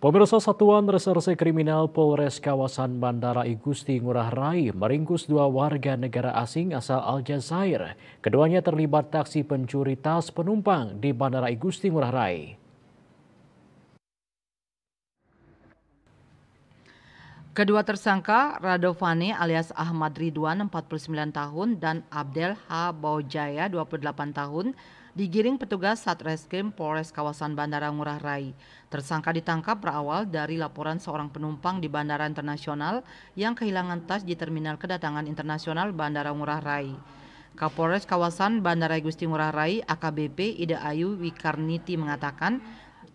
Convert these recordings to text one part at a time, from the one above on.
Pemirsa Satuan Reserse Kriminal Polres kawasan Bandara I Gusti Ngurah Rai meringkus dua warga negara asing asal Aljazair. Keduanya terlibat taksi pencuri tas penumpang di Bandara I Gusti Ngurah Rai. Kedua tersangka, Radovani alias Ahmad Ridwan 49 tahun dan Abdel H. Baujaya 28 tahun digiring petugas Satreskrim Polres kawasan Bandara Ngurah Rai. Tersangka ditangkap berawal dari laporan seorang penumpang di Bandara Internasional yang kehilangan tas di Terminal Kedatangan Internasional Bandara Ngurah Rai. Kapolres kawasan Bandara Gusti Ngurah Rai AKBP Ida Ayu Wikarniti mengatakan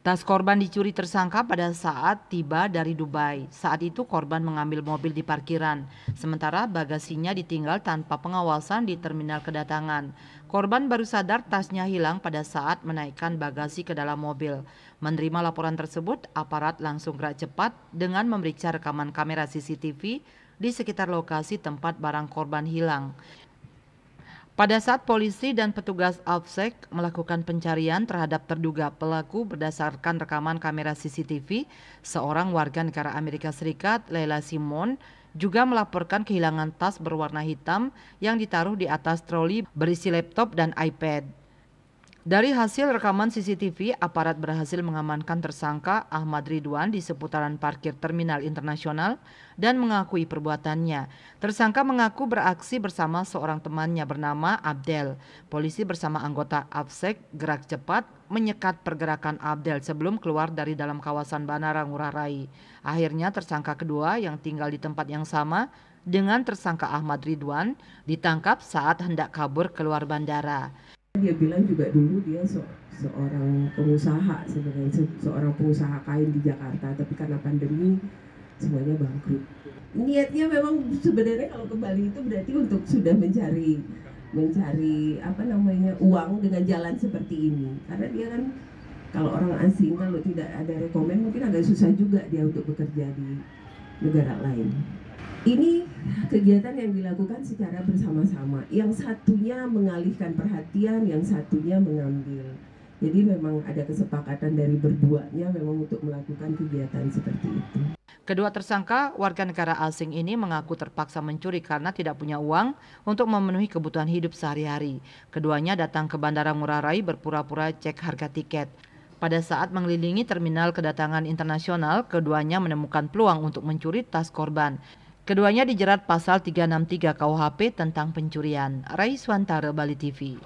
Tas korban dicuri tersangka pada saat tiba dari Dubai. Saat itu korban mengambil mobil di parkiran, sementara bagasinya ditinggal tanpa pengawasan di terminal kedatangan. Korban baru sadar tasnya hilang pada saat menaikkan bagasi ke dalam mobil. Menerima laporan tersebut, aparat langsung gerak cepat dengan memeriksa rekaman kamera CCTV di sekitar lokasi tempat barang korban hilang. Pada saat polisi dan petugas ALFSEC melakukan pencarian terhadap terduga pelaku berdasarkan rekaman kamera CCTV, seorang warga negara Amerika Serikat, Leila Simon, juga melaporkan kehilangan tas berwarna hitam yang ditaruh di atas troli berisi laptop dan iPad. Dari hasil rekaman CCTV, aparat berhasil mengamankan tersangka Ahmad Ridwan di seputaran parkir terminal internasional dan mengakui perbuatannya. Tersangka mengaku beraksi bersama seorang temannya bernama Abdel. Polisi bersama anggota APSEK Gerak Cepat menyekat pergerakan Abdel sebelum keluar dari dalam kawasan Banara Ngurah Rai. Akhirnya tersangka kedua yang tinggal di tempat yang sama dengan tersangka Ahmad Ridwan ditangkap saat hendak kabur keluar bandara dia bilang juga dulu dia se seorang pengusaha sebenarnya se seorang pengusaha kain di Jakarta tapi karena pandemi semuanya bangkrut niatnya memang sebenarnya kalau ke Bali itu berarti untuk sudah mencari mencari apa namanya uang dengan jalan seperti ini karena dia kan kalau orang asing kalau tidak ada rekomend mungkin agak susah juga dia untuk bekerja di negara lain. Ini kegiatan yang dilakukan secara bersama-sama. Yang satunya mengalihkan perhatian, yang satunya mengambil. Jadi memang ada kesepakatan dari berduanya memang untuk melakukan kegiatan seperti itu. Kedua tersangka, warga negara asing ini mengaku terpaksa mencuri karena tidak punya uang untuk memenuhi kebutuhan hidup sehari-hari. Keduanya datang ke Bandara Ngurah Rai berpura-pura cek harga tiket. Pada saat mengelilingi terminal kedatangan internasional, keduanya menemukan peluang untuk mencuri tas korban. Keduanya dijerat pasal 363 KUHP tentang pencurian. Rai Swantara, Bali TV.